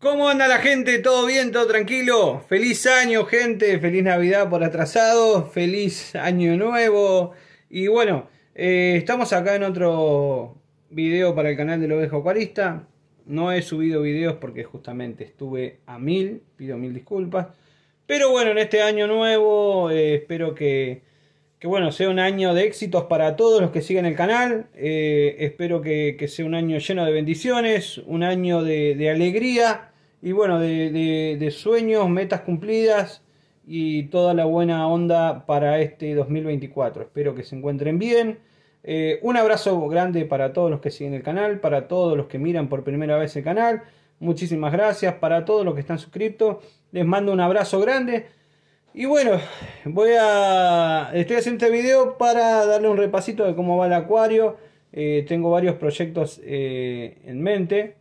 ¿Cómo anda la gente? ¿Todo bien? ¿Todo tranquilo? Feliz año, gente. Feliz Navidad por atrasado. Feliz año nuevo. Y bueno, eh, estamos acá en otro video para el canal del Ovejo Acuarista. No he subido videos porque justamente estuve a mil. Pido mil disculpas. Pero bueno, en este año nuevo eh, espero que, que, bueno, sea un año de éxitos para todos los que siguen el canal. Eh, espero que, sea un año lleno de bendiciones, un año de alegría y bueno, de, sueños, metas cumplidas y toda la buena onda para este 2024. Espero que se encuentren bien. Eh, un abrazo grande para todos los que siguen el canal, para todos los que miran por primera vez el canal. Muchísimas gracias para todos los que están suscritos. Les mando un abrazo grande. Y bueno, voy a. Estoy haciendo este video para darle un repasito de cómo va el acuario. Eh, tengo varios proyectos eh, en mente.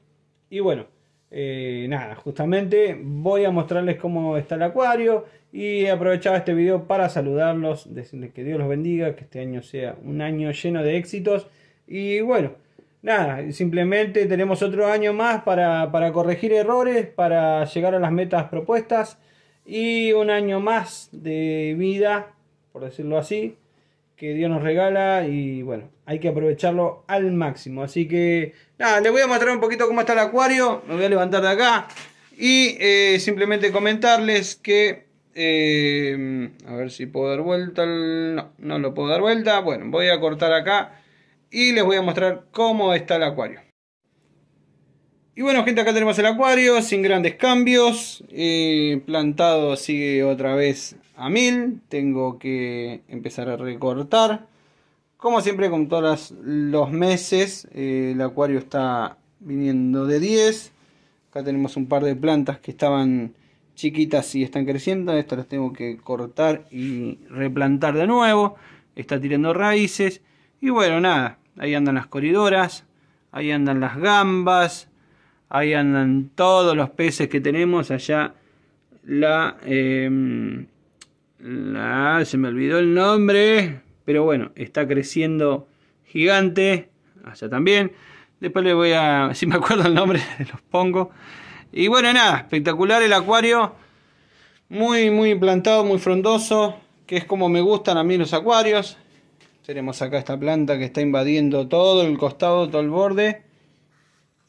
Y bueno. Eh, nada, justamente voy a mostrarles cómo está el acuario y aprovechado este video para saludarlos, decirles que Dios los bendiga, que este año sea un año lleno de éxitos y bueno, nada, simplemente tenemos otro año más para, para corregir errores, para llegar a las metas propuestas y un año más de vida, por decirlo así, que Dios nos regala y bueno, hay que aprovecharlo al máximo. Así que nada, les voy a mostrar un poquito cómo está el acuario, me voy a levantar de acá y eh, simplemente comentarles que... Eh, a ver si puedo dar vuelta. No, no lo puedo dar vuelta. Bueno, voy a cortar acá y les voy a mostrar cómo está el acuario. Y bueno, gente, acá tenemos el acuario sin grandes cambios. Eh, plantado sigue otra vez a mil. Tengo que empezar a recortar. Como siempre, con todos los meses, eh, el acuario está viniendo de 10. Acá tenemos un par de plantas que estaban chiquitas y están creciendo. Estas las tengo que cortar y replantar de nuevo. Está tirando raíces. Y bueno, nada. Ahí andan las coridoras. Ahí andan las gambas Ahí andan todos los peces que tenemos. Allá em, la, Se me olvidó el nombre. Pero bueno, está creciendo gigante. Allá también. Después le voy a... Si me acuerdo el nombre, los pongo. Y bueno, nada, espectacular el acuario. Muy, muy plantado, muy frondoso. Que es como me gustan a mí los acuarios. Tenemos acá esta planta que está invadiendo todo el costado, todo el borde.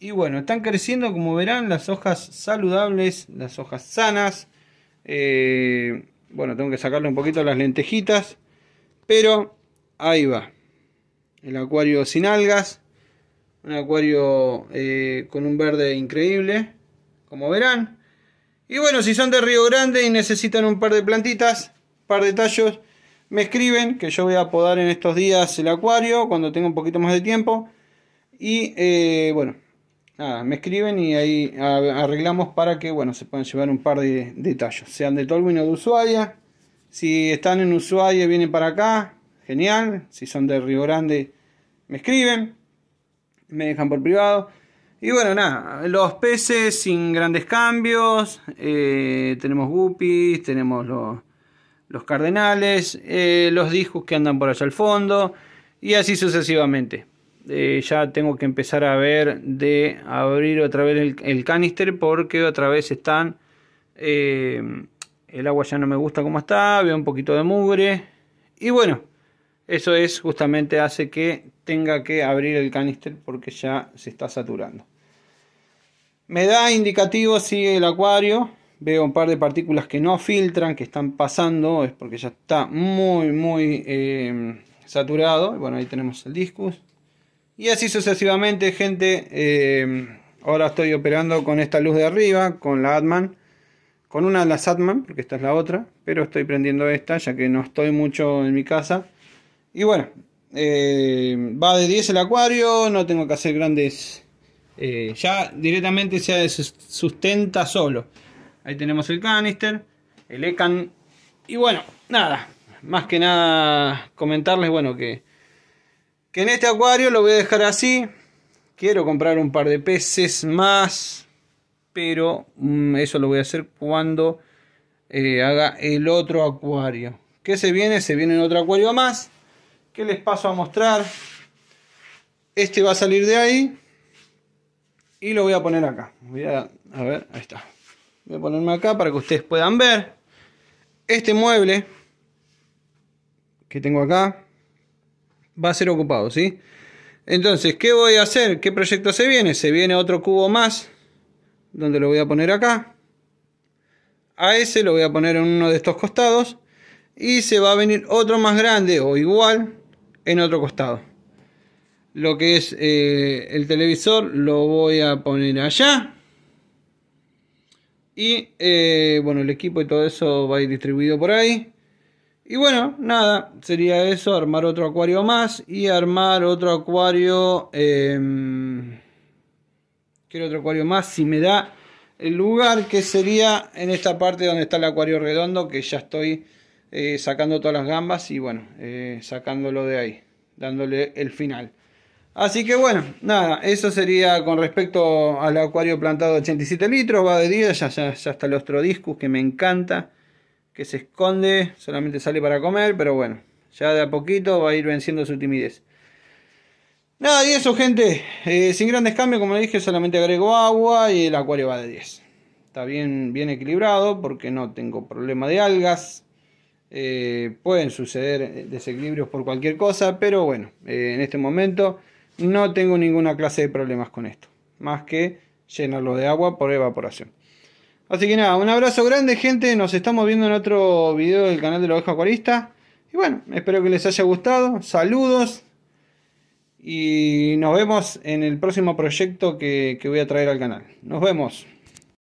Y bueno, están creciendo, como verán, las hojas saludables, las hojas sanas. Eh, bueno, tengo que sacarle un poquito las lentejitas. Pero ahí va. El acuario sin algas. Un acuario eh, con un verde increíble. Como verán. Y bueno, si son de Río Grande y necesitan un par de plantitas, par de tallos, me escriben que yo voy a podar en estos días el acuario cuando tenga un poquito más de tiempo. Y eh, bueno, me escriben y ahí arreglamos para que, bueno, se puedan llevar un par de detalles, sean de Tolwino o de Ushuaia. Si están en Ushuaia, vienen para acá, genial. Si son de Río Grande, me escriben, me dejan por privado. Y bueno, nada, los peces sin grandes cambios, eh, tenemos guppies, tenemos los, cardenales, eh, los discos que andan por allá al fondo, y así sucesivamente. Eh, ya tengo que empezar a ver de abrir otra vez el, canister porque otra vez están eh, el agua ya no me gusta como está veo un poquito de mugre y bueno eso es justamente hace que tenga que abrir el canister porque ya se está saturando me da indicativo si el acuario veo un par de partículas que no filtran que están pasando es porque ya está muy muy eh, saturado bueno ahí tenemos el discus y así sucesivamente, gente. Eh, ahora estoy operando con esta luz de arriba, con la Atman. Con una de las Atman, porque esta es la otra. Pero estoy prendiendo esta, ya que no estoy mucho en mi casa. Y bueno, eh, va de 10 el acuario, no tengo que hacer grandes... Eh, ya directamente se sustenta solo. Ahí tenemos el canister, el ECAN. Y bueno, nada, más que nada comentarles, bueno, que que en este acuario lo voy a dejar así. Quiero comprar un par de peces más. Pero mm, eso lo voy a hacer cuando eh, haga el otro acuario. ¿Qué se viene? Se viene otro acuario más. ¿Qué les paso a mostrar? Este va a salir de ahí. Y lo voy a poner acá. Voy a, a ver, ahí está. Voy a ponerme acá para que ustedes puedan ver. Este mueble que tengo acá va a ser ocupado, ¿sí? Entonces, ¿qué voy a hacer? ¿Qué proyecto se viene? Se viene otro cubo más, donde lo voy a poner acá. A ese lo voy a poner en uno de estos costados. Y se va a venir otro más grande o igual en otro costado. Lo que es eh, el televisor lo voy a poner allá. Y eh, bueno, el equipo y todo eso va a ir distribuido por ahí. Y bueno, nada, sería eso, armar otro acuario más y armar otro acuario... Em, quiero otro acuario más si me da el lugar que sería en esta parte donde está el acuario redondo que ya estoy eh, sacando todas las gambas y bueno, eh, sacándolo de ahí, dándole el final. Así que bueno, nada, eso sería con respecto al acuario plantado de 87 litros, va de 10 ya, ya, está el otro que me encanta que se esconde, solamente sale para comer, pero bueno, ya de a poquito va a ir venciendo su timidez. Nada, y eso, gente. Eh, sin grandes cambios, como dije, solamente agrego agua y el acuario va de 10. Está bien, bien equilibrado porque no tengo problema de algas. Eh, pueden suceder desequilibrios por cualquier cosa, pero bueno, eh, en este momento no tengo ninguna clase de problemas con esto. Más que llenarlo de agua por evaporación. Así que nada, un abrazo grande, gente. Nos estamos viendo en otro video del canal de los Oveja Acuarista. Y bueno, espero que les haya gustado. Saludos. Y nos vemos en el próximo proyecto que, que voy a traer al canal. Nos vemos.